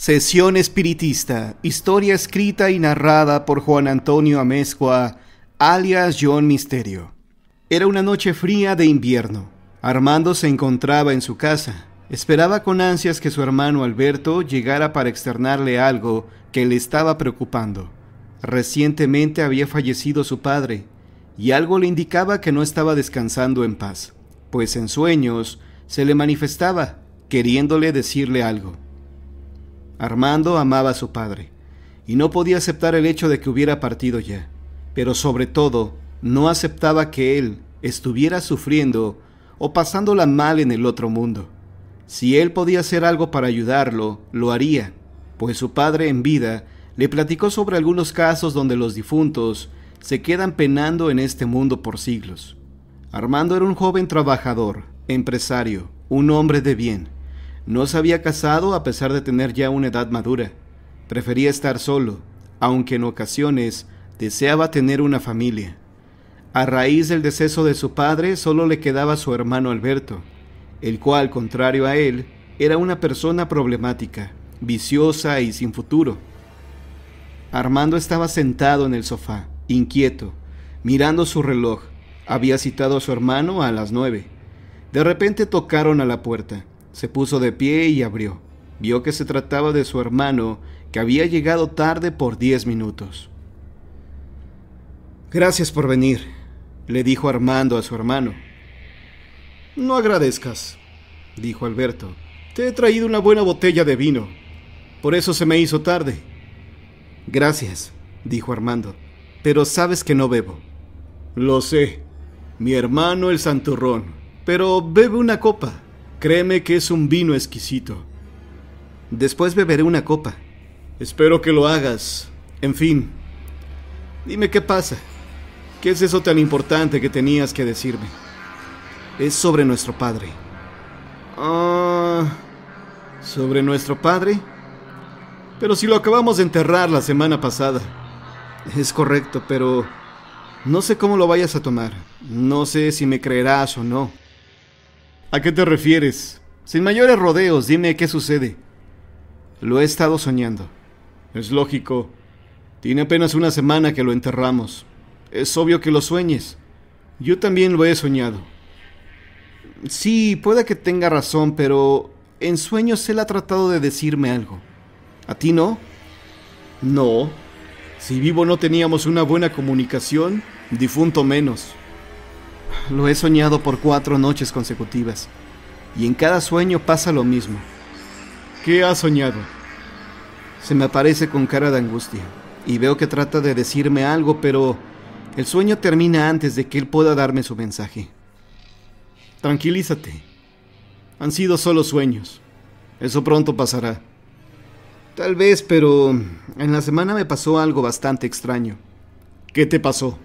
Sesión Espiritista, historia escrita y narrada por Juan Antonio Amezcua, alias John Misterio. Era una noche fría de invierno. Armando se encontraba en su casa. Esperaba con ansias que su hermano Alberto llegara para externarle algo que le estaba preocupando. Recientemente había fallecido su padre, y algo le indicaba que no estaba descansando en paz, pues en sueños se le manifestaba, queriéndole decirle algo. Armando amaba a su padre y no podía aceptar el hecho de que hubiera partido ya, pero sobre todo no aceptaba que él estuviera sufriendo o pasándola mal en el otro mundo. Si él podía hacer algo para ayudarlo, lo haría, pues su padre en vida le platicó sobre algunos casos donde los difuntos se quedan penando en este mundo por siglos. Armando era un joven trabajador, empresario, un hombre de bien no se había casado a pesar de tener ya una edad madura. Prefería estar solo, aunque en ocasiones deseaba tener una familia. A raíz del deceso de su padre solo le quedaba su hermano Alberto, el cual, contrario a él, era una persona problemática, viciosa y sin futuro. Armando estaba sentado en el sofá, inquieto, mirando su reloj. Había citado a su hermano a las nueve. De repente tocaron a la puerta. Se puso de pie y abrió. Vio que se trataba de su hermano, que había llegado tarde por diez minutos. Gracias por venir, le dijo Armando a su hermano. No agradezcas, dijo Alberto. Te he traído una buena botella de vino. Por eso se me hizo tarde. Gracias, dijo Armando. Pero sabes que no bebo. Lo sé. Mi hermano el santurrón. Pero bebe una copa. Créeme que es un vino exquisito. Después beberé una copa. Espero que lo hagas. En fin, dime qué pasa. ¿Qué es eso tan importante que tenías que decirme? Es sobre nuestro padre. Ah, ¿sobre nuestro padre? Pero si lo acabamos de enterrar la semana pasada. Es correcto, pero no sé cómo lo vayas a tomar. No sé si me creerás o no. ¿A qué te refieres? Sin mayores rodeos, dime qué sucede. Lo he estado soñando. Es lógico. Tiene apenas una semana que lo enterramos. Es obvio que lo sueñes. Yo también lo he soñado. Sí, puede que tenga razón, pero en sueños él ha tratado de decirme algo. ¿A ti no? No. Si vivo no teníamos una buena comunicación, difunto menos lo he soñado por cuatro noches consecutivas, y en cada sueño pasa lo mismo. ¿Qué ha soñado? Se me aparece con cara de angustia, y veo que trata de decirme algo, pero el sueño termina antes de que él pueda darme su mensaje. Tranquilízate. Han sido solo sueños. Eso pronto pasará. Tal vez, pero en la semana me pasó algo bastante extraño. ¿Qué te pasó?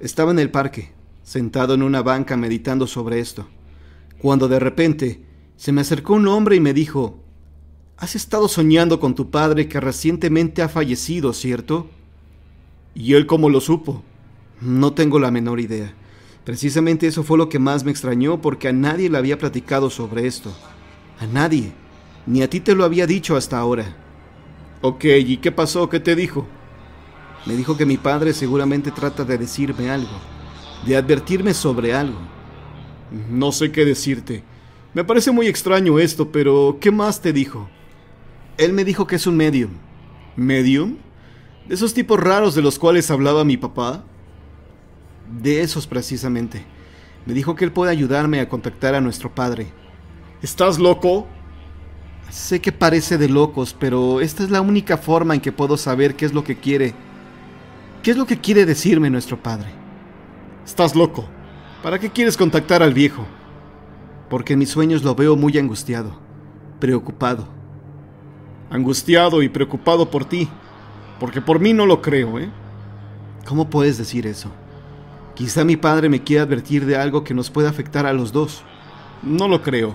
Estaba en el parque, sentado en una banca meditando sobre esto, cuando de repente se me acercó un hombre y me dijo, Has estado soñando con tu padre que recientemente ha fallecido, ¿cierto? ¿Y él cómo lo supo? No tengo la menor idea. Precisamente eso fue lo que más me extrañó porque a nadie le había platicado sobre esto. A nadie. Ni a ti te lo había dicho hasta ahora. Ok, ¿y qué pasó? ¿Qué te dijo? Me dijo que mi padre seguramente trata de decirme algo de advertirme sobre algo. No sé qué decirte. Me parece muy extraño esto, pero ¿qué más te dijo? Él me dijo que es un medium. ¿Medium? ¿De esos tipos raros de los cuales hablaba mi papá? De esos precisamente. Me dijo que él puede ayudarme a contactar a nuestro padre. ¿Estás loco? Sé que parece de locos, pero esta es la única forma en que puedo saber qué es lo que quiere. ¿Qué es lo que quiere decirme nuestro padre? Estás loco. ¿Para qué quieres contactar al viejo? Porque en mis sueños lo veo muy angustiado, preocupado. Angustiado y preocupado por ti, porque por mí no lo creo, ¿eh? ¿Cómo puedes decir eso? Quizá mi padre me quiera advertir de algo que nos pueda afectar a los dos. No lo creo.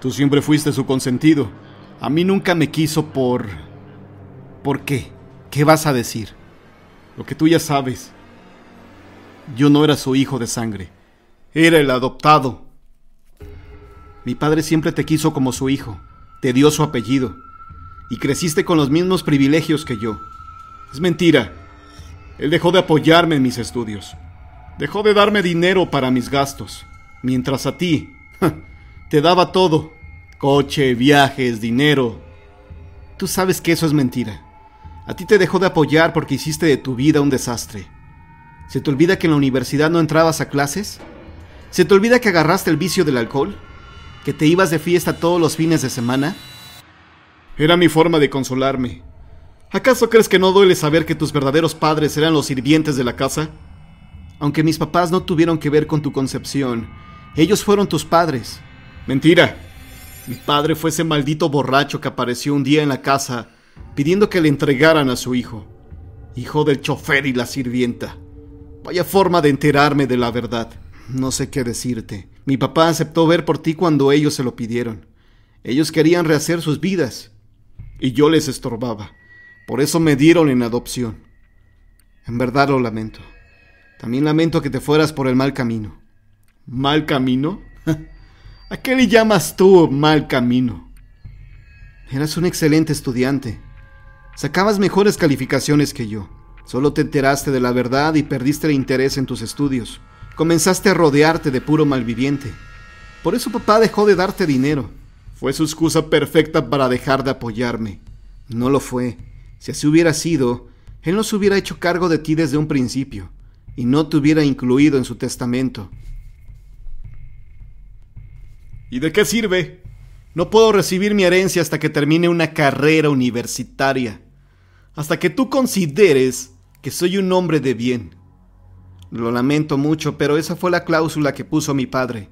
Tú siempre fuiste su consentido. A mí nunca me quiso por... ¿Por qué? ¿Qué vas a decir? Lo que tú ya sabes. Yo no era su hijo de sangre, era el adoptado. Mi padre siempre te quiso como su hijo, te dio su apellido, y creciste con los mismos privilegios que yo. Es mentira. Él dejó de apoyarme en mis estudios, dejó de darme dinero para mis gastos, mientras a ti te daba todo, coche, viajes, dinero. Tú sabes que eso es mentira. A ti te dejó de apoyar porque hiciste de tu vida un desastre. ¿Se te olvida que en la universidad no entrabas a clases? ¿Se te olvida que agarraste el vicio del alcohol? ¿Que te ibas de fiesta todos los fines de semana? Era mi forma de consolarme. ¿Acaso crees que no duele saber que tus verdaderos padres eran los sirvientes de la casa? Aunque mis papás no tuvieron que ver con tu concepción, ellos fueron tus padres. Mentira. Mi padre fue ese maldito borracho que apareció un día en la casa pidiendo que le entregaran a su hijo, hijo del chofer y la sirvienta. Vaya forma de enterarme de la verdad. No sé qué decirte. Mi papá aceptó ver por ti cuando ellos se lo pidieron. Ellos querían rehacer sus vidas. Y yo les estorbaba. Por eso me dieron en adopción. En verdad lo lamento. También lamento que te fueras por el mal camino. ¿Mal camino? ¿A qué le llamas tú mal camino? Eras un excelente estudiante. Sacabas mejores calificaciones que yo. Solo te enteraste de la verdad y perdiste el interés en tus estudios. Comenzaste a rodearte de puro malviviente. Por eso papá dejó de darte dinero. Fue su excusa perfecta para dejar de apoyarme. No lo fue. Si así hubiera sido, él no se hubiera hecho cargo de ti desde un principio y no te hubiera incluido en su testamento. ¿Y de qué sirve? No puedo recibir mi herencia hasta que termine una carrera universitaria. Hasta que tú consideres que soy un hombre de bien. Lo lamento mucho, pero esa fue la cláusula que puso mi padre.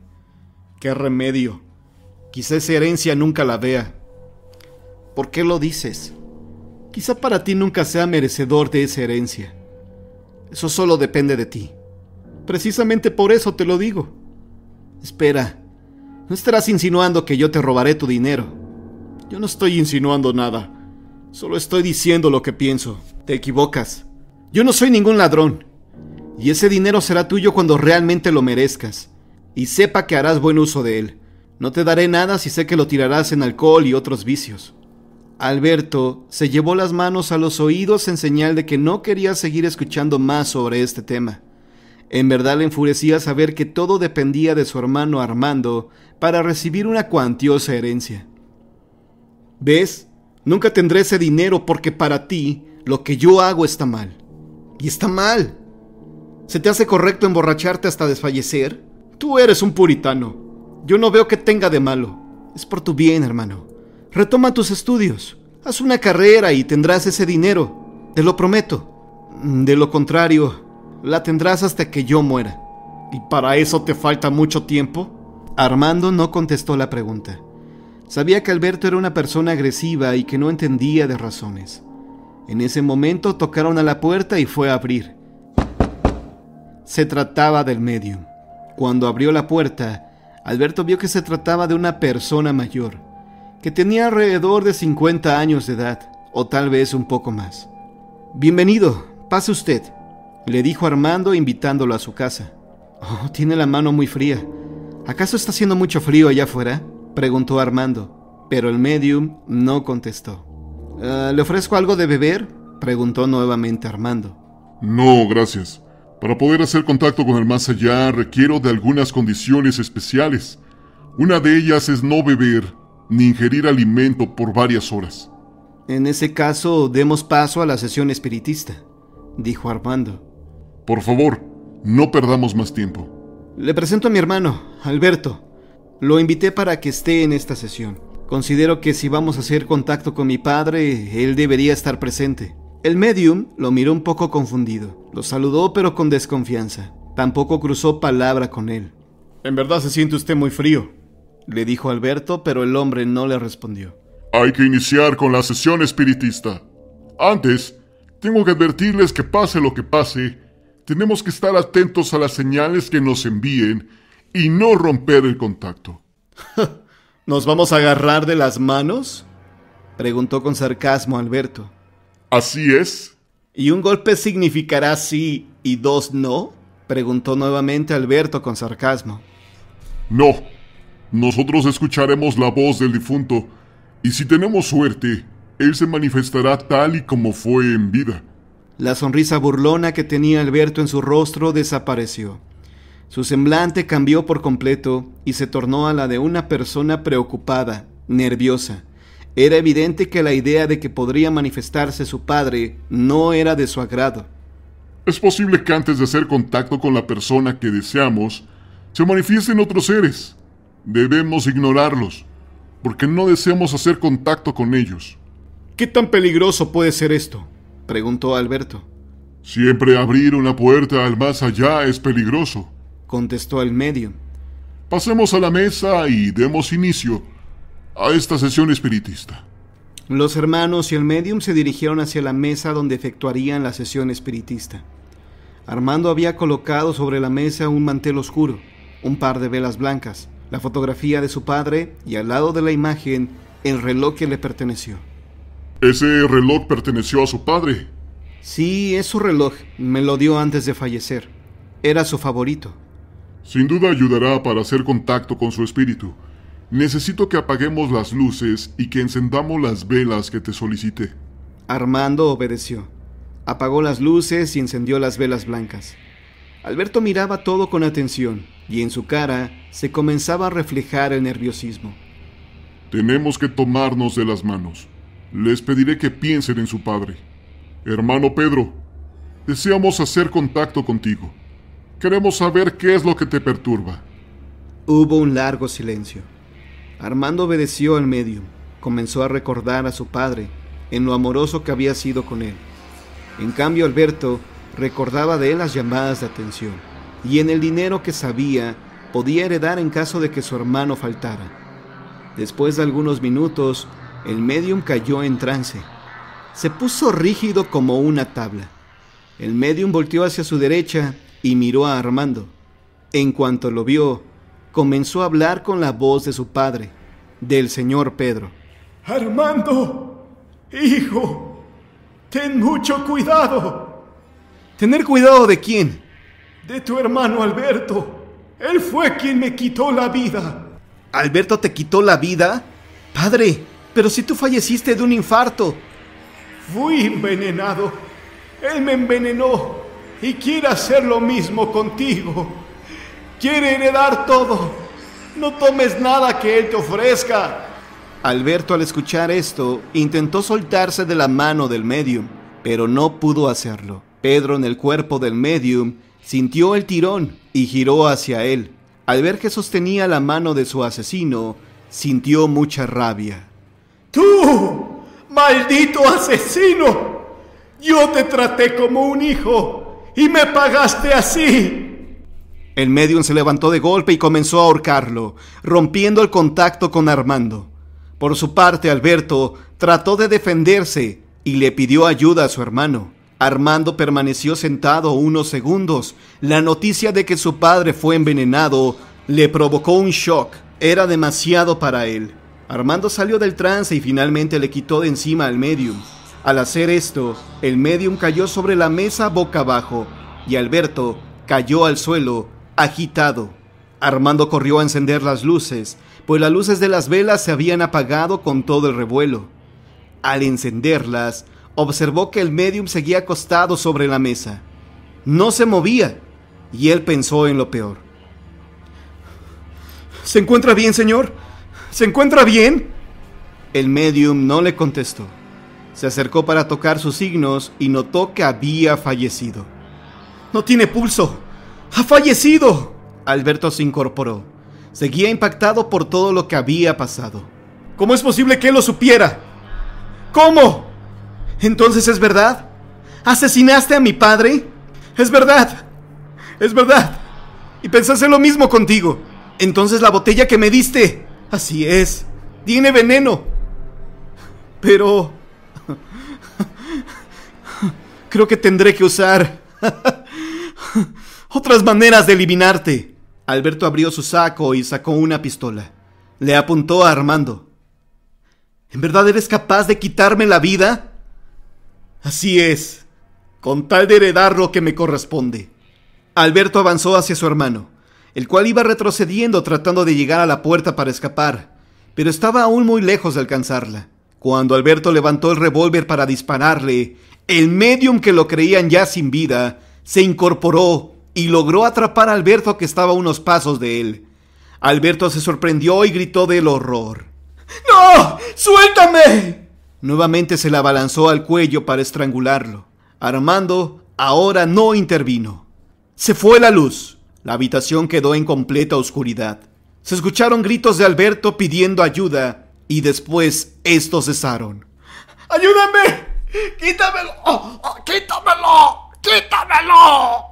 ¿Qué remedio? Quizá esa herencia nunca la vea. ¿Por qué lo dices? Quizá para ti nunca sea merecedor de esa herencia. Eso solo depende de ti. Precisamente por eso te lo digo. Espera, no estarás insinuando que yo te robaré tu dinero. Yo no estoy insinuando nada. Solo estoy diciendo lo que pienso. Te equivocas. Yo no soy ningún ladrón, y ese dinero será tuyo cuando realmente lo merezcas, y sepa que harás buen uso de él. No te daré nada si sé que lo tirarás en alcohol y otros vicios. Alberto se llevó las manos a los oídos en señal de que no quería seguir escuchando más sobre este tema. En verdad le enfurecía saber que todo dependía de su hermano Armando para recibir una cuantiosa herencia. ¿Ves? Nunca tendré ese dinero porque para ti lo que yo hago está mal. Y está mal. ¿Se te hace correcto emborracharte hasta desfallecer? Tú eres un puritano. Yo no veo que tenga de malo. Es por tu bien, hermano. Retoma tus estudios. Haz una carrera y tendrás ese dinero. Te lo prometo. De lo contrario, la tendrás hasta que yo muera. ¿Y para eso te falta mucho tiempo? Armando no contestó la pregunta. Sabía que Alberto era una persona agresiva y que no entendía de razones. En ese momento tocaron a la puerta y fue a abrir. Se trataba del medium. Cuando abrió la puerta, Alberto vio que se trataba de una persona mayor, que tenía alrededor de 50 años de edad, o tal vez un poco más. Bienvenido, pase usted, le dijo Armando invitándolo a su casa. Oh, tiene la mano muy fría. ¿Acaso está haciendo mucho frío allá afuera? preguntó Armando, pero el medium no contestó. Ah, ¿Le ofrezco algo de beber? preguntó nuevamente Armando. No, gracias. Para poder hacer contacto con el más allá requiero de algunas condiciones especiales. Una de ellas es no beber ni ingerir alimento por varias horas. En ese caso, demos paso a la sesión espiritista, dijo Armando. Por favor, no perdamos más tiempo. Le presento a mi hermano, Alberto. Lo invité para que esté en esta sesión. Considero que si vamos a hacer contacto con mi padre, él debería estar presente. El medium lo miró un poco confundido. Lo saludó pero con desconfianza. Tampoco cruzó palabra con él. En verdad se siente usted muy frío, le dijo Alberto, pero el hombre no le respondió. Hay que iniciar con la sesión espiritista. Antes, tengo que advertirles que pase lo que pase, tenemos que estar atentos a las señales que nos envíen y no romper el contacto. ¿Nos vamos a agarrar de las manos? Preguntó con sarcasmo Alberto. Así es. ¿Y un golpe significará sí y dos no? Preguntó nuevamente Alberto con sarcasmo. No. Nosotros escucharemos la voz del difunto y si tenemos suerte, él se manifestará tal y como fue en vida. La sonrisa burlona que tenía Alberto en su rostro desapareció. Su semblante cambió por completo y se tornó a la de una persona preocupada, nerviosa. Era evidente que la idea de que podría manifestarse su padre no era de su agrado. Es posible que antes de hacer contacto con la persona que deseamos, se manifiesten otros seres. Debemos ignorarlos, porque no deseamos hacer contacto con ellos. ¿Qué tan peligroso puede ser esto? preguntó Alberto. Siempre abrir una puerta al más allá es peligroso contestó el médium Pasemos a la mesa y demos inicio a esta sesión espiritista. Los hermanos y el medium se dirigieron hacia la mesa donde efectuarían la sesión espiritista. Armando había colocado sobre la mesa un mantel oscuro, un par de velas blancas, la fotografía de su padre y al lado de la imagen el reloj que le perteneció. Ese reloj perteneció a su padre. Sí, es su reloj. Me lo dio antes de fallecer. Era su favorito. Sin duda ayudará para hacer contacto con su espíritu. Necesito que apaguemos las luces y que encendamos las velas que te solicité. Armando obedeció. Apagó las luces y encendió las velas blancas. Alberto miraba todo con atención y en su cara se comenzaba a reflejar el nerviosismo. Tenemos que tomarnos de las manos. Les pediré que piensen en su padre. Hermano Pedro, deseamos hacer contacto contigo. Queremos saber qué es lo que te perturba. Hubo un largo silencio. Armando obedeció al medium. Comenzó a recordar a su padre en lo amoroso que había sido con él. En cambio, Alberto recordaba de él las llamadas de atención y en el dinero que sabía podía heredar en caso de que su hermano faltara. Después de algunos minutos, el medium cayó en trance. Se puso rígido como una tabla. El medium volteó hacia su derecha y miró a Armando. En cuanto lo vio, comenzó a hablar con la voz de su padre, del señor Pedro. Armando, hijo, ten mucho cuidado. ¿Tener cuidado de quién? De tu hermano Alberto. Él fue quien me quitó la vida. ¿Alberto te quitó la vida? Padre, pero si tú falleciste de un infarto. Fui envenenado. Él me envenenó y quiere hacer lo mismo contigo. Quiere heredar todo. No tomes nada que él te ofrezca. Alberto al escuchar esto intentó soltarse de la mano del medium, pero no pudo hacerlo. Pedro en el cuerpo del medium sintió el tirón y giró hacia él. Al ver que sostenía la mano de su asesino, sintió mucha rabia. ¡Tú! ¡Maldito asesino! Yo te traté como un hijo y me pagaste así. El medium se levantó de golpe y comenzó a ahorcarlo, rompiendo el contacto con Armando. Por su parte, Alberto trató de defenderse y le pidió ayuda a su hermano. Armando permaneció sentado unos segundos. La noticia de que su padre fue envenenado le provocó un shock. Era demasiado para él. Armando salió del trance y finalmente le quitó de encima al medium. Al hacer esto, el medium cayó sobre la mesa boca abajo y Alberto cayó al suelo, agitado. Armando corrió a encender las luces, pues las luces de las velas se habían apagado con todo el revuelo. Al encenderlas, observó que el medium seguía acostado sobre la mesa. No se movía, y él pensó en lo peor. ¿Se encuentra bien, señor? ¿Se encuentra bien? El medium no le contestó. Se acercó para tocar sus signos y notó que había fallecido. ¡No tiene pulso! ¡Ha fallecido! Alberto se incorporó. Seguía impactado por todo lo que había pasado. ¿Cómo es posible que él lo supiera? ¿Cómo? Entonces es verdad. ¿Asesinaste a mi padre? Es verdad. Es verdad. Y pensaste lo mismo contigo. Entonces la botella que me diste. Así es. Tiene veneno. Pero... Creo que tendré que usar otras maneras de eliminarte. Alberto abrió su saco y sacó una pistola. Le apuntó a Armando. ¿En verdad eres capaz de quitarme la vida? Así es, con tal de heredar lo que me corresponde. Alberto avanzó hacia su hermano, el cual iba retrocediendo tratando de llegar a la puerta para escapar, pero estaba aún muy lejos de alcanzarla. Cuando Alberto levantó el revólver para dispararle, el medium que lo creían ya sin vida se incorporó y logró atrapar a Alberto que estaba a unos pasos de él. Alberto se sorprendió y gritó del horror. ¡No! ¡Suéltame! Nuevamente se la abalanzó al cuello para estrangularlo. Armando ahora no intervino. Se fue la luz. La habitación quedó en completa oscuridad. Se escucharon gritos de Alberto pidiendo ayuda y después estos cesaron. ¡Ayúdame! ¡Quítamelo! ¡Oh! ¡Oh, quítamelo ¡Quítamelo!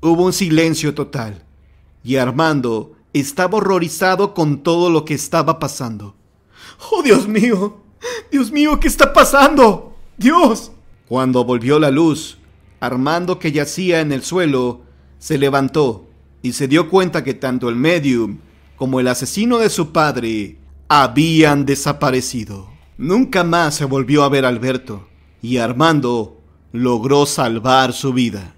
Hubo un silencio total y Armando estaba horrorizado con todo lo que estaba pasando. ¡Oh, Dios mío! ¡Dios mío, qué está pasando! ¡Dios! Cuando volvió la luz, Armando, que yacía en el suelo, se levantó y se dio cuenta que tanto el medium como el asesino de su padre habían desaparecido. Nunca más se volvió a ver a Alberto y Armando logró salvar su vida.